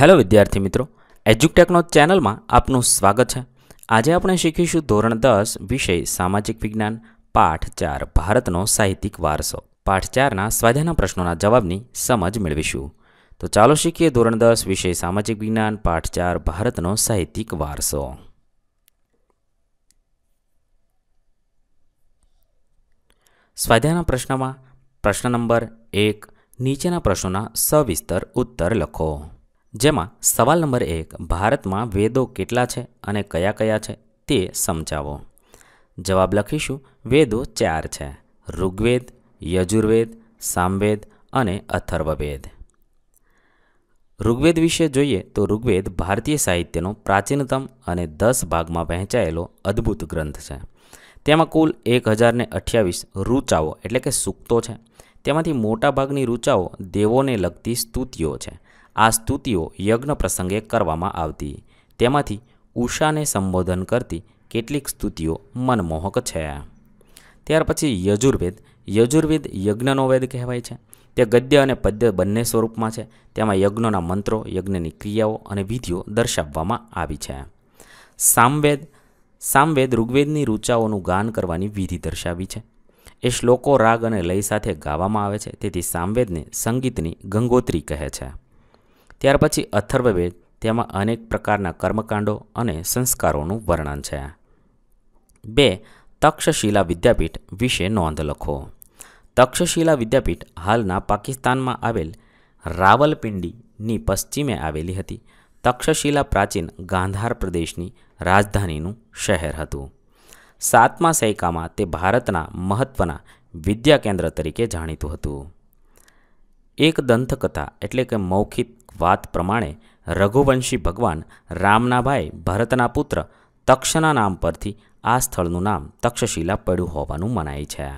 hello વિદ્યાર્થી મિત્રો એજ્યુકટેકનો ચેનલમાં આપનું સ્વાગત છે આજે આપણે શીખીશું ધોરણ દસ વિષય સામાજિક વિજ્ઞાન પાઠ ચાર ભારતનો સાહિત્યિક વારસો પાઠ ચારના સ્વાધ્યાયના પ્રશ્નોના જવાબની સમજ મેળવીશું તો ચાલો શીખીએ ધોરણ દસ વિષય સામાજિક વિજ્ઞાન પાઠ ચાર ભારતનો સાહિત્યિક વારસો સ્વાધ્યાના પ્રશ્નમાં પ્રશ્ન નંબર એક નીચેના પ્રશ્નોના સવિસ્તર ઉત્તર લખો જેમાં સવાલ નંબર એક ભારતમાં વેદો કેટલા છે અને કયા કયા છે તે સમજાવો જવાબ લખીશું વેદો ચાર છે ઋગ્વેદ યજુર્વેદ સામવેદ અને અથર્વવેદ ઋગ્વેદ વિશે જોઈએ તો ઋગ્વેદ ભારતીય સાહિત્યનો પ્રાચીનતમ અને દસ ભાગમાં વહેંચાયેલો અદ્ભુત ગ્રંથ છે તેમાં કુલ એક હજારને અઠ્યાવીસ રૂચાઓ એટલે કે સૂક્તો છે તેમાંથી મોટાભાગની રૂચાઓ દેવોને લગતી સ્તુતિઓ છે આ સ્તુતિઓ યજ્ઞ પ્રસંગે કરવામાં આવતી તેમાંથી ઉષાને સંબોધન કરતી કેટલીક સ્તુતિઓ મનમોહક છે ત્યાર પછી યજુર્વેદ યજુર્વેદ યજ્ઞનો વેદ કહેવાય છે તે ગદ્ય અને પદ્ય બંને સ્વરૂપમાં છે તેમાં યજ્ઞોના મંત્રો યજ્ઞની ક્રિયાઓ અને વિધિઓ દર્શાવવામાં આવી છે સામવેદ સામવેદ ઋગ્વેદની રૂચાઓનું ગાન કરવાની વિધિ દર્શાવી છે એ શ્લોકો રાગ અને લય સાથે ગાવામાં આવે છે તેથી સામવેદને સંગીતની ગંગોત્રી કહે છે ત્યાર પછી અથર્વવેદ તેમાં અનેક પ્રકારના કર્મકાંડો અને સંસ્કારોનું વર્ણન છે બે તક્ષશિલા વિદ્યાપીઠ વિશે નોંધ લખો તક્ષશિલા વિદ્યાપીઠ હાલના પાકિસ્તાનમાં આવેલ રાવલપિંડીની પશ્ચિમે આવેલી હતી તક્ષશિલા પ્રાચીન ગાંધાર પ્રદેશની રાજધાનીનું શહેર હતું સાતમા સૈકામાં તે ભારતના મહત્ત્વના વિદ્યા કેન્દ્ર તરીકે જાણીતું હતું એક દંતકથા એટલે કે મૌખિક વાત પ્રમાણે રઘુવંશી ભગવાન રામના ભાઈ ભરતના પુત્ર તક્ષના નામ પરથી આ સ્થળનું નામ તક્ષશિલા પડ્યું હોવાનું મનાય છે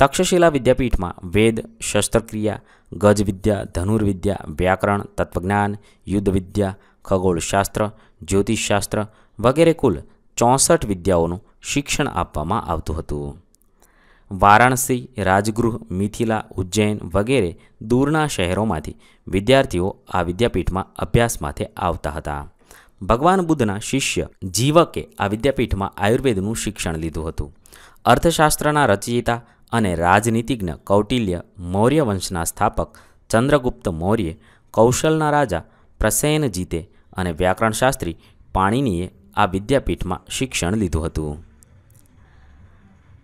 તક્ષશિલા વિદ્યાપીઠમાં વેદ શસ્ત્રક્રિયા ગજવિદ્યા ધનુર્વિદ્યા વ્યાકરણ તત્વજ્ઞાન યુદ્ધવિદ્યા ખગોળશાસ્ત્ર જ્યોતિષશાસ્ત્ર વગેરે કુલ ચોસઠ વિદ્યાઓનું શિક્ષણ આપવામાં આવતું હતું વારાણસી રાજગૃહ મિથિલા ઉજ્જૈન વગેરે દૂરના શહેરોમાંથી વિદ્યાર્થીઓ આ વિદ્યાપીઠમાં અભ્યાસ માટે આવતા હતા ભગવાન બુદ્ધના શિષ્ય જીવકે આ વિદ્યાપીઠમાં આયુર્વેદનું શિક્ષણ લીધું હતું અર્થશાસ્ત્રના રચયિતા અને રાજનીતિજ્ઞ કૌટિલ્ય મૌર્ય વંશના સ્થાપક ચંદ્રગુપ્ત મૌર્ય કૌશલના રાજા જીતે અને વ્યાકરણશાસ્ત્રી પાણિનીએ આ વિદ્યાપીઠમાં શિક્ષણ લીધું હતું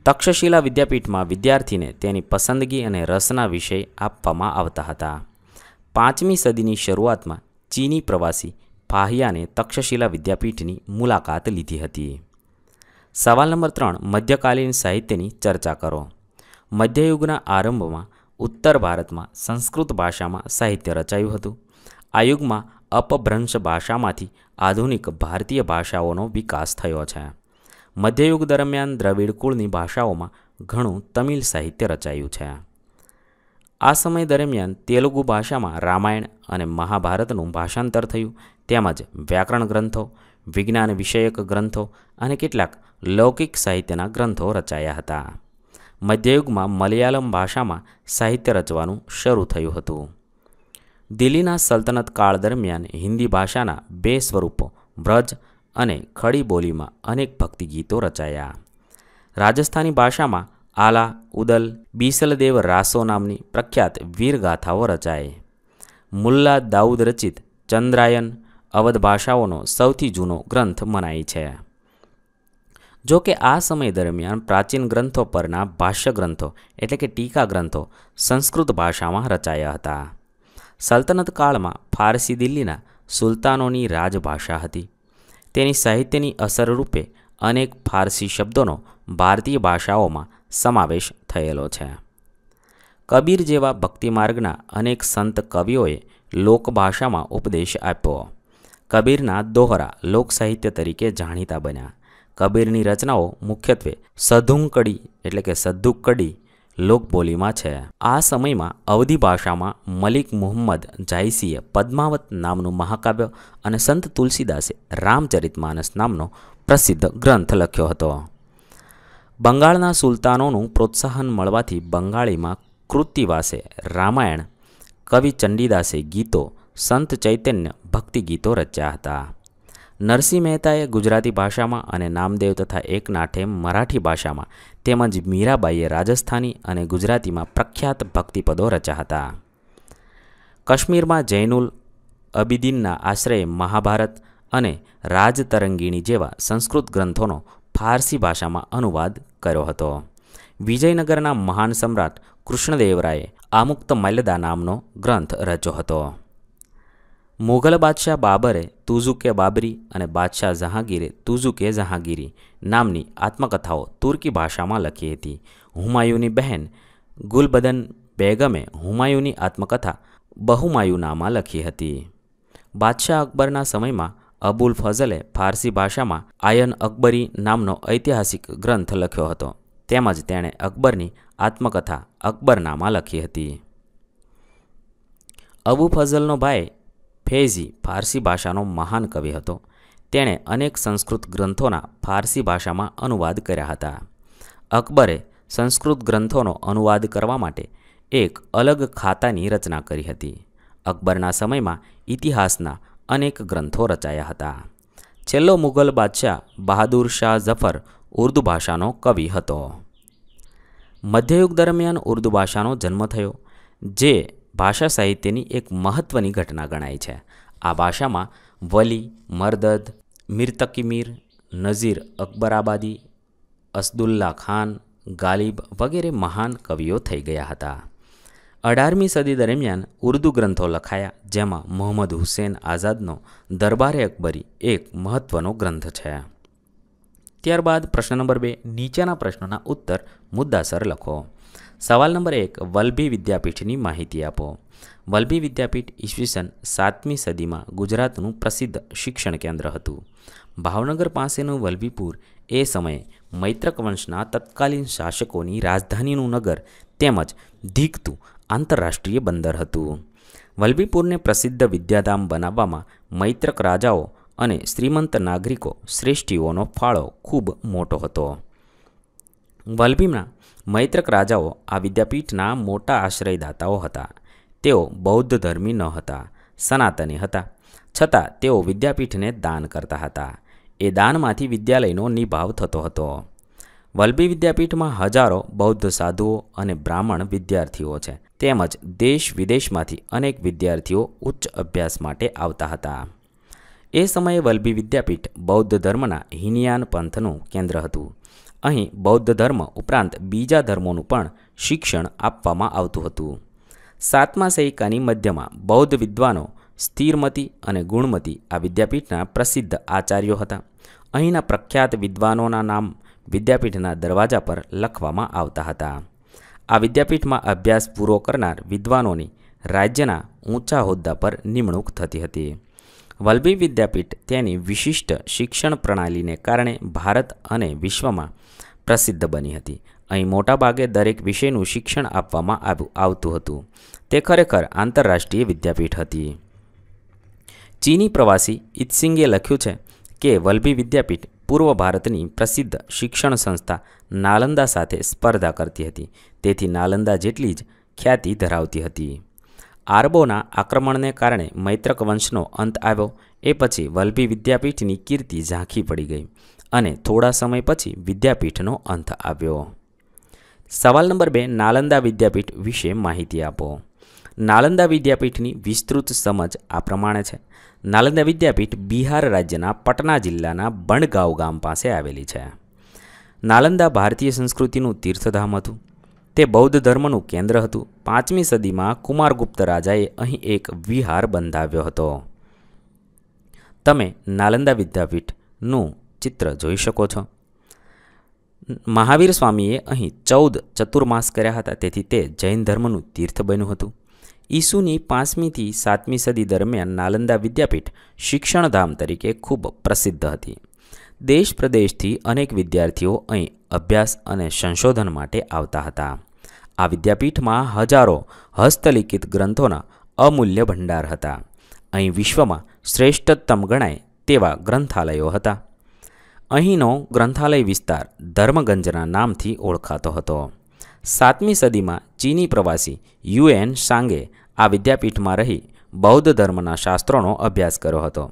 તક્ષશિલા વિદ્યાપીઠમાં વિદ્યાર્થીને તેની પસંદગી અને રસના વિષય આપવામાં આવતા હતા પાંચમી સદીની શરૂઆતમાં ચીની પ્રવાસી ફાહિયાને તક્ષશિલા વિદ્યાપીઠની મુલાકાત લીધી હતી સવાલ નંબર ત્રણ મધ્યકાલીન સાહિત્યની ચર્ચા કરો મધ્યયુગના આરંભમાં ઉત્તર ભારતમાં સંસ્કૃત ભાષામાં સાહિત્ય રચાયું હતું આ યુગમાં અપભ્રંશ ભાષામાંથી આધુનિક ભારતીય ભાષાઓનો વિકાસ થયો છે મધ્યયુગ દરમિયાન દ્રવિડ કુળની ભાષાઓમાં ઘણું તમિલ સાહિત્ય રચાયું છે આ સમય દરમિયાન તેલુગુ ભાષામાં રામાયણ અને મહાભારતનું ભાષાંતર થયું તેમજ વ્યાકરણ ગ્રંથો વિજ્ઞાન વિષયક ગ્રંથો અને કેટલાક લૌકિક સાહિત્યના ગ્રંથો રચાયા હતા મધ્યયુગમાં મલયાલમ ભાષામાં સાહિત્ય રચવાનું શરૂ થયું હતું દિલ્હીના સલ્તનત કાળ દરમિયાન હિન્દી ભાષાના બે સ્વરૂપો વ્રજ અને ખડી બોલીમાં અનેક ભક્તિગીતો રચાયા રાજસ્થાની ભાષામાં આલા ઉદલ બીસલદેવ રાસો નામની પ્રખ્યાત વીરગાથાઓ રચાઈ મુલ્લા દાઉદ રચિત ચંદ્રાયન અવધ ભાષાઓનો સૌથી જૂનો ગ્રંથ મનાય છે જો કે આ સમય દરમિયાન પ્રાચીન ગ્રંથો પરના ભાષ્ય ગ્રંથો એટલે કે ટીકા ગ્રંથો સંસ્કૃત ભાષામાં રચાયા હતા સલ્તનત કાળમાં ફારસી દિલ્હીના સુલતાનોની રાજભાષા હતી તેની સાહિત્યની અસર રૂપે અનેક ફારસી શબ્દોનો ભારતીય ભાષાઓમાં સમાવેશ થયેલો છે કબીર જેવા ભક્તિમાર્ગના અનેક સંત કવિઓએ લોકભાષામાં ઉપદેશ આપ્યો કબીરના દોહરા લોક સાહિત્ય તરીકે જાણીતા બન્યા કબીરની રચનાઓ મુખ્યત્વે સધુંકડી એટલે કે સધુકડી લોકબોલીમાં છે આ સમયમાં અવધી ભાષામાં મલિક મુહમ્મદ જાયસીએ પદ્માવત નામનું મહાકાવ્ય અને સંત તુલસીદાસે રામચરિતમાનસ નામનો પ્રસિદ્ધ ગ્રંથ લખ્યો હતો બંગાળના સુલતાનોનું પ્રોત્સાહન મળવાથી બંગાળીમાં કૃતિવાસે રામાયણ કવિ ચંડીદાસે ગીતો સંત ચૈતન્ય ભક્તિ ગીતો રચ્યા હતા નરસિંહ મહેતાએ ગુજરાતી ભાષામાં અને નામદેવ તથા એકનાથે મરાઠી ભાષામાં તેમજ મીરાબાઈએ રાજસ્થાની અને ગુજરાતીમાં પ્રખ્યાત ભક્તિપદો રચ્યા હતા કાશ્મીરમાં જૈનુલ અબિદીનના આશ્રયે મહાભારત અને રાજતરંગીણી જેવા સંસ્કૃત ગ્રંથોનો ફારસી ભાષામાં અનુવાદ કર્યો હતો વિજયનગરના મહાન સમ્રાટ કૃષ્ણદેવરાયે આમુક્ત મલ્યદા નામનો ગ્રંથ રચ્યો હતો મુઘલ બાદશાહ બાબરે તુઝુકે બાબરી અને બાદશાહ જહાંગીરે તુઝુકે જહાંગીરી નામની આત્મકથાઓ તુર્કી ભાષામાં લખી હતી હુમાયુની બહેન ગુલબદન બેગમે હુમાયુની આત્મકથા બહુમાયુનામાં લખી હતી બાદશાહ અકબરના સમયમાં અબુલ ફઝલે ફારસી ભાષામાં આયન અકબરી નામનો ઐતિહાસિક ગ્રંથ લખ્યો હતો તેમજ તેણે અકબરની આત્મકથા અકબરનામાં લખી હતી અબુ ફઝલનો ભાઈ ફેઝી ફારસી ભાષાનો મહાન કવિ હતો તેણે અનેક સંસ્કૃત ગ્રંથોના ફારસી ભાષામાં અનુવાદ કર્યા હતા અકબરે સંસ્કૃત ગ્રંથોનો અનુવાદ કરવા માટે એક અલગ ખાતાની રચના કરી હતી અકબરના સમયમાં ઇતિહાસના અનેક ગ્રંથો રચાયા હતા છેલ્લો મુઘલ બાદશાહ બહાદુર શાહ ઝફર ઉર્દુ ભાષાનો કવિ હતો મધ્યયુગ દરમિયાન ઉર્દુ ભાષાનો જન્મ થયો જે ભાષા સાહિત્યની એક મહત્ત્વની ઘટના ગણાય છે આ ભાષામાં વલી મરદદ મીરતકીમીર મીર નઝીર અકબરાબાદી અસદુલ્લા ખાન ગાલિબ વગેરે મહાન કવિઓ થઈ ગયા હતા અઢારમી સદી દરમિયાન ઉર્દુ ગ્રંથો લખાયા જેમાં મોહમ્મદ હુસેન આઝાદનો દરબારે અકબરી એક મહત્ત્વનો ગ્રંથ છે ત્યારબાદ પ્રશ્ન નંબર બે નીચેના પ્રશ્નોના ઉત્તર મુદ્દાસર લખો સવાલ નંબર એક વલભી વિદ્યાપીઠની માહિતી આપો વલભી વિદ્યાપીઠ ઈસવીસન સાતમી સદીમાં ગુજરાતનું પ્રસિદ્ધ શિક્ષણ કેન્દ્ર હતું ભાવનગર પાસેનું વલભીપુર એ સમયે મૈત્રક વંશના તત્કાલીન શાસકોની રાજધાનીનું નગર તેમજ ધીકતું આંતરરાષ્ટ્રીય બંદર હતું વલભીપુરને પ્રસિદ્ધ વિદ્યાધામ બનાવવામાં મૈત્રક રાજાઓ અને શ્રીમંત નાગરિકો શ્રેષ્ઠીઓનો ફાળો ખૂબ મોટો હતો વલભીમના મૈત્રક રાજાઓ આ વિદ્યાપીઠના મોટા આશ્રયદાતાઓ હતા તેઓ બૌદ્ધ ધર્મી ન હતા સનાતની હતા છતાં તેઓ વિદ્યાપીઠને દાન કરતા હતા એ દાનમાંથી વિદ્યાલયનો નિભાવ થતો હતો વલભી વિદ્યાપીઠમાં હજારો બૌદ્ધ સાધુઓ અને બ્રાહ્મણ વિદ્યાર્થીઓ છે તેમજ દેશ વિદેશમાંથી અનેક વિદ્યાર્થીઓ ઉચ્ચ અભ્યાસ માટે આવતા હતા એ સમયે વલ્ભી વિદ્યાપીઠ બૌદ્ધ ધર્મના હિનયાન પંથનું કેન્દ્ર હતું અહીં બૌદ્ધ ધર્મ ઉપરાંત બીજા ધર્મોનું પણ શિક્ષણ આપવામાં આવતું હતું સાતમા સૈકાની મધ્યમાં બૌદ્ધ વિદ્વાનો સ્થિરમતી અને ગુણમતી આ વિદ્યાપીઠના પ્રસિદ્ધ આચાર્યો હતા અહીંના પ્રખ્યાત વિદ્વાનોના નામ વિદ્યાપીઠના દરવાજા પર લખવામાં આવતા હતા આ વિદ્યાપીઠમાં અભ્યાસ પૂરો કરનાર વિદ્વાનોની રાજ્યના ઊંચા હોદ્દા પર નિમણૂક થતી હતી વલ્લભી વિદ્યાપીઠ તેની વિશિષ્ટ શિક્ષણ પ્રણાલીને કારણે ભારત અને વિશ્વમાં પ્રસિદ્ધ બની હતી અહીં મોટાભાગે દરેક વિષયનું શિક્ષણ આપવામાં આવતું હતું તે ખરેખર આંતરરાષ્ટ્રીય વિદ્યાપીઠ હતી ચીની પ્રવાસી ઇત્સિંગે લખ્યું છે કે વલ્લભી વિદ્યાપીઠ પૂર્વ ભારતની પ્રસિદ્ધ શિક્ષણ સંસ્થા નાલંદા સાથે સ્પર્ધા કરતી હતી તેથી નાલંદા જેટલી જ ખ્યાતિ ધરાવતી હતી આરબોના આક્રમણને કારણે મૈત્રક વંશનો અંત આવ્યો એ પછી વલ્ભી વિદ્યાપીઠની કીર્તિ ઝાંખી પડી ગઈ અને થોડા સમય પછી વિદ્યાપીઠનો અંત આવ્યો સવાલ નંબર બે નાલંદા વિદ્યાપીઠ વિશે માહિતી આપો નાલંદા વિદ્યાપીઠની વિસ્તૃત સમજ આ પ્રમાણે છે નાલંદા વિદ્યાપીઠ બિહાર રાજ્યના પટના જિલ્લાના બણગાંવ ગામ પાસે આવેલી છે નાલંદા ભારતીય સંસ્કૃતિનું તીર્થધામ હતું તે બૌદ્ધ ધર્મનું કેન્દ્ર હતું પાંચમી સદીમાં કુમારગુપ્ત રાજાએ અહીં એક વિહાર બંધાવ્યો હતો તમે નાલંદા વિદ્યાપીઠનું ચિત્ર જોઈ શકો છો મહાવીર સ્વામીએ અહીં ચૌદ ચતુર્માસ કર્યા હતા તેથી તે જૈન ધર્મનું તીર્થ બન્યું હતું ઈસુની પાંચમીથી સાતમી સદી દરમિયાન નાલંદા વિદ્યાપીઠ શિક્ષણધામ તરીકે ખૂબ પ્રસિદ્ધ હતી દેશ પ્રદેશથી અનેક વિદ્યાર્થીઓ અહીં અભ્યાસ અને સંશોધન માટે આવતા હતા આ વિદ્યાપીઠમાં હજારો હસ્તલિખિત ગ્રંથોના અમૂલ્ય ભંડાર હતા અહીં વિશ્વમાં શ્રેષ્ઠતમ ગણાય તેવા ગ્રંથાલયો હતા અહીંનો ગ્રંથાલય વિસ્તાર ધર્મગંજના નામથી ઓળખાતો હતો સાતમી સદીમાં ચીની પ્રવાસી યુએન સાંગે આ વિદ્યાપીઠમાં રહી બૌદ્ધ ધર્મના શાસ્ત્રોનો અભ્યાસ કર્યો હતો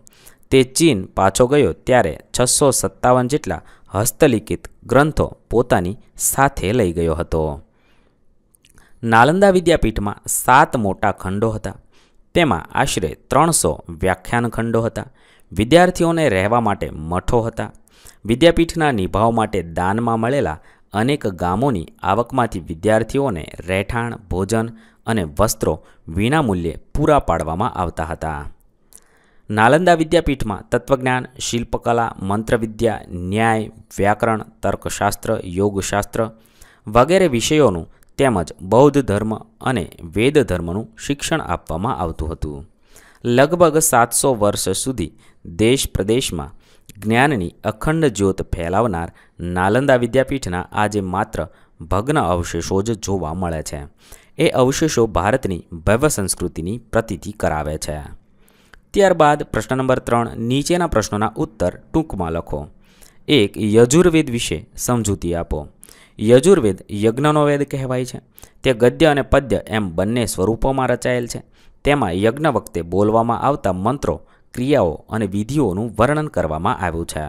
તે ચીન પાછો ગયો ત્યારે છસો સત્તાવન જેટલા હસ્તલિખિત ગ્રંથો પોતાની સાથે લઈ ગયો હતો નાલંદા વિદ્યાપીઠમાં સાત મોટા ખંડો હતા તેમાં આશરે ત્રણસો વ્યાખ્યાન ખંડો હતા વિદ્યાર્થીઓને રહેવા માટે મઠો હતા વિદ્યાપીઠના નિભાવ માટે દાનમાં મળેલા અનેક ગામોની આવકમાંથી વિદ્યાર્થીઓને રહેઠાણ ભોજન અને વસ્ત્રો વિનામૂલ્યે પૂરા પાડવામાં આવતા હતા નાલંદા વિદ્યાપીઠમાં તત્વજ્ઞાન શિલ્પકલા મંત્રવિદ્યા ન્યાય વ્યાકરણ તર્કશાસ્ત્ર યોગશાસ્ત્ર વગેરે વિષયોનું તેમજ બૌદ્ધ ધર્મ અને વેદ ધર્મનું શિક્ષણ આપવામાં આવતું હતું લગભગ સાતસો વર્ષ સુધી દેશ પ્રદેશમાં જ્ઞાનની અખંડ જ્યોત ફેલાવનાર નાલંદા વિદ્યાપીઠના આજે માત્ર ભગ્ન અવશેષો જ જોવા મળે છે એ અવશેષો ભારતની ભવ્ય સંસ્કૃતિની પ્રતીતિ કરાવે છે ત્યારબાદ પ્રશ્ન નંબર ત્રણ નીચેના પ્રશ્નોના ઉત્તર ટૂંકમાં લખો એક યજુર્વેદ વિશે સમજૂતી આપો યજુર્વેદ યજ્ઞનો વેદ કહેવાય છે તે ગદ્ય અને પદ્ય એમ બંને સ્વરૂપોમાં રચાયેલ છે તેમાં યજ્ઞ વખતે બોલવામાં આવતા મંત્રો ક્રિયાઓ અને વિધિઓનું વર્ણન કરવામાં આવ્યું છે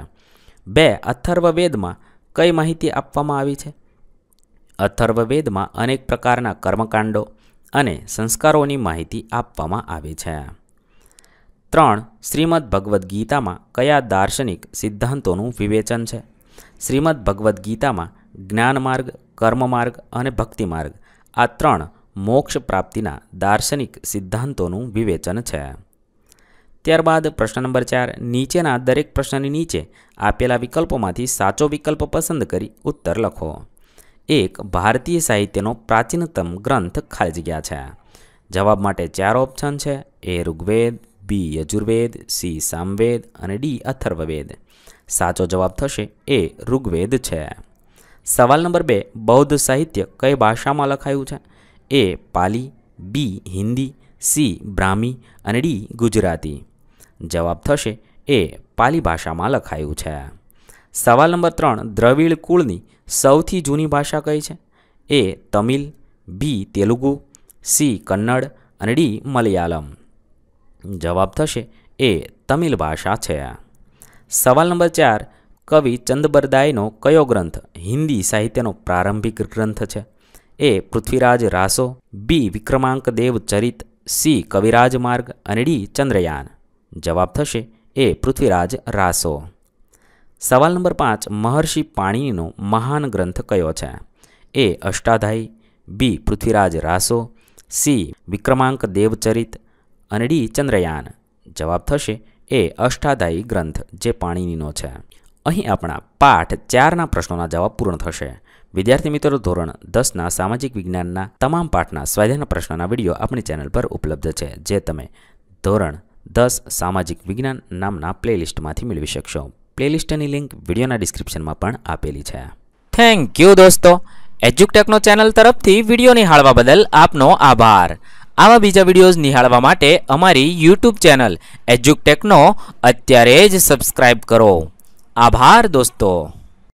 બે અથર્વવેદમાં કઈ માહિતી આપવામાં આવી છે અથર્વવેદમાં અનેક પ્રકારના કર્મકાંડો અને સંસ્કારોની માહિતી આપવામાં આવી છે ત્રણ શ્રીમદ ભગવદ્ ગીતામાં કયા દાર્શનિક સિદ્ધાંતોનું વિવેચન છે શ્રીમદ ભગવદ્ ગીતામાં જ્ઞાન માર્ગ કર્મ માર્ગ અને ભક્તિ માર્ગ આ ત્રણ મોક્ષ પ્રાપ્તિના દાર્શનિક સિદ્ધાંતોનું વિવેચન છે ત્યારબાદ પ્રશ્ન નંબર ચાર નીચેના દરેક પ્રશ્નની નીચે આપેલા વિકલ્પોમાંથી સાચો વિકલ્પ પસંદ કરી ઉત્તર લખો એક ભારતીય સાહિત્યનો પ્રાચીનતમ ગ્રંથ ખાલી જગ્યા છે જવાબ માટે ચાર ઓપ્શન છે A Rigveda B Yajurveda C Samaveda અને ડી અથર્વવેદ સાચો જવાબ થશે એ ઋગ્વેદ છે સવાલ નંબર બે બૌદ્ધ સાહિત્ય કઈ ભાષામાં લખાયું છે A Pali B Hindi C Brahmi અને ડી ગુજરાતી જવાબ થશે એ પાલી ભાષામાં લખાયું છે સવાલ નંબર ત્રણ દ્રવિડ કુળની સૌથી જૂની ભાષા કઈ છે A Tamil B Telugu C Kannada અને ડી મલયાલમ જવાબ થશે એ તમિલ ભાષા છે સવાલ નંબર ચાર કવિ ચંદબરદાયનો કયો ગ્રંથ હિન્દી સાહિત્યનો પ્રારંભિક ગ્રંથ છે એ પૃથ્વીરાજ રાસો બી વિક્રમાંક દેવ ચરિત સી કવિરાજ માર્ગ અને ડી ચંદ્રયાન જવાબ થશે એ પૃથ્વીરાજ રાસો સવાલ નંબર પાંચ મહર્ષિ પાણીનો મહાન ગ્રંથ કયો છે એ અષ્ટાધાયી બી પૃથ્વીરાજ રાસો સી વિક્રમાંક દેવચરિત અને ડી ચંદ્રયાન જવાબ થશે એ અષ્ટાધાયી ગ્રંથ જે પાણીનીનો છે અહીં આપણા પાઠ ચારના પ્રશ્નોના જવાબ પૂર્ણ થશે વિદ્યાર્થી મિત્રો ધોરણ દસના સામાજિક વિજ્ઞાનના તમામ પાઠના સ્વાધ્યાયના પ્રશ્નોના વિડીયો આપણી ચેનલ પર ઉપલબ્ધ છે જે તમે ધોરણ દસ સામાજિક વિજ્ઞાન નામના પ્લેલિસ્ટમાંથી મેળવી શકશો પ્લેલિસ્ટની લિંક વિડીયોના ડિસ્ક્રિપ્શનમાં પણ આપેલી છે થેન્ક યુ દોસ્તો એજ્યુકટેકનો ચેનલ તરફથી વિડીયો નિહાળવા બદલ આપનો આભાર આવા બીજા વિડીયોઝ નિહાળવા માટે અમારી યુટ્યુબ ચેનલ એજ્યુકટેકનો અત્યારે જ સબસ્ક્રાઈબ કરો આભાર દોસ્તો